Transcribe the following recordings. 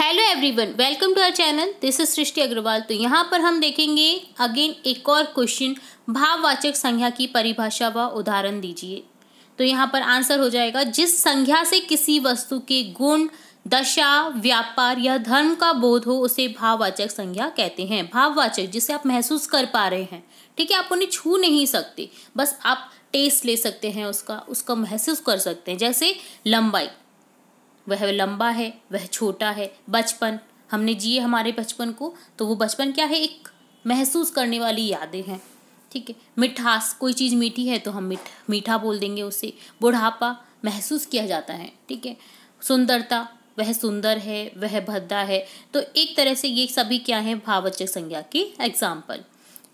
hello everyone welcome to our channel this is Srishti Agarwal तो यहाँ पर हम देखेंगे अगेन एक और क्वेश्चन भाववाचक संख्या की परिभाषा व उदाहरण दीजिए तो यहाँ पर आंसर हो जाएगा जिस संख्या से किसी वस्तु के गुण दशा व्यापार या धर्म का बोध हो उसे भाववाचक संज्ञा कहते हैं भाववाचक जिसे आप महसूस कर पा रहे हैं ठीक है आप उन्हें छू नहीं सकते बस आप टेस्ट ले सकते हैं उसका उसका महसूस कर सकते हैं जैसे लंबाई वह लंबा है वह छोटा है बचपन हमने जिए हमारे बचपन को तो वो बचपन क्या है एक महसूस करने वाली यादें हैं ठीक है मिठास कोई चीज़ मीठी है तो हम मीठ मीठा बोल देंगे उसे बुढ़ापा महसूस किया जाता है ठीक है सुंदरता वह सुंदर है वह भद्दा है तो एक तरह से ये सभी क्या है भावचक संज्ञा के एग्जाम्पल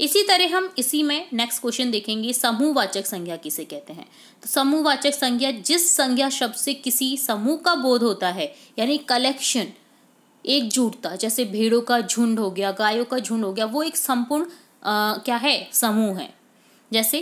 इसी तरह हम इसी में नेक्स्ट क्वेश्चन देखेंगे समूहवाचक संज्ञा किसे कहते हैं तो समूहवाचक संज्ञा जिस संज्ञा शब्द से किसी समूह का बोध होता है यानी कलेक्शन जुटता जैसे भेड़ों का झुंड हो गया गायों का झुंड हो गया वो एक संपूर्ण क्या है समूह है जैसे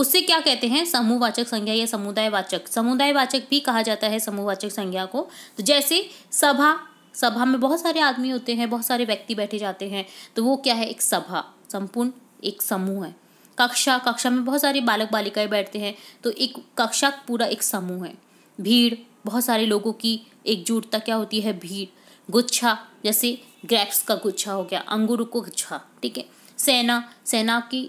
उससे क्या कहते हैं समूहवाचक संज्ञा या समुदायवाचक समुदायवाचक भी कहा जाता है समूहवाचक संज्ञा को तो जैसे सभा सभा में बहुत सारे आदमी होते हैं बहुत सारे व्यक्ति बैठे जाते हैं तो वो क्या है एक सभा संपूर्ण एक समूह है कक्षा कक्षा में बहुत सारे बालक बालिकाएं बैठते हैं तो एक कक्षा पूरा एक समूह है भीड़ बहुत सारे लोगों की एकजुटता क्या होती है भीड़ गुच्छा जैसे ग्रेप्स का गुच्छा हो गया अंगूर को गुच्छा ठीक है सेना सेना की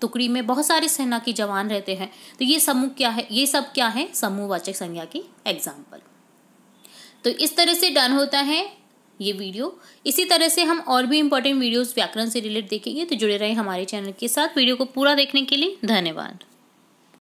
टुकड़ी में बहुत सारे सेना के जवान रहते हैं तो ये समूह क्या है ये सब क्या है समूहवाचक संज्ञा की एग्जाम्पल तो इस तरह से डन होता है ये वीडियो इसी तरह से हम और भी इंपॉर्टेंट वीडियोस व्याकरण से रिलेटेड देखेंगे तो जुड़े रहे हमारे चैनल के साथ वीडियो को पूरा देखने के लिए धन्यवाद